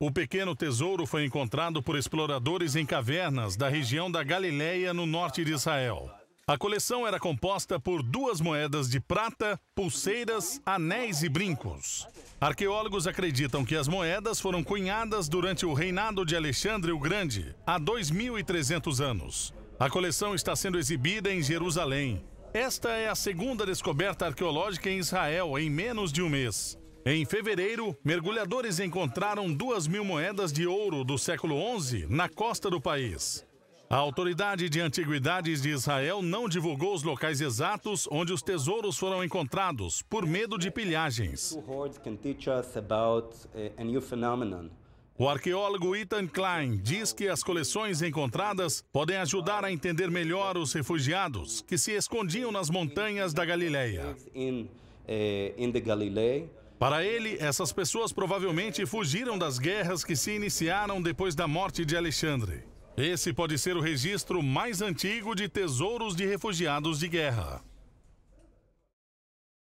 O pequeno tesouro foi encontrado por exploradores em cavernas da região da Galileia, no norte de Israel. A coleção era composta por duas moedas de prata, pulseiras, anéis e brincos. Arqueólogos acreditam que as moedas foram cunhadas durante o reinado de Alexandre o Grande, há 2.300 anos. A coleção está sendo exibida em Jerusalém. Esta é a segunda descoberta arqueológica em Israel em menos de um mês. Em fevereiro, mergulhadores encontraram duas mil moedas de ouro do século XI na costa do país. A Autoridade de Antiguidades de Israel não divulgou os locais exatos onde os tesouros foram encontrados, por medo de pilhagens. Eh, o arqueólogo Ethan Klein diz que as coleções encontradas podem ajudar a entender melhor os refugiados que se escondiam nas montanhas da Galileia. Para ele, essas pessoas provavelmente fugiram das guerras que se iniciaram depois da morte de Alexandre. Esse pode ser o registro mais antigo de tesouros de refugiados de guerra.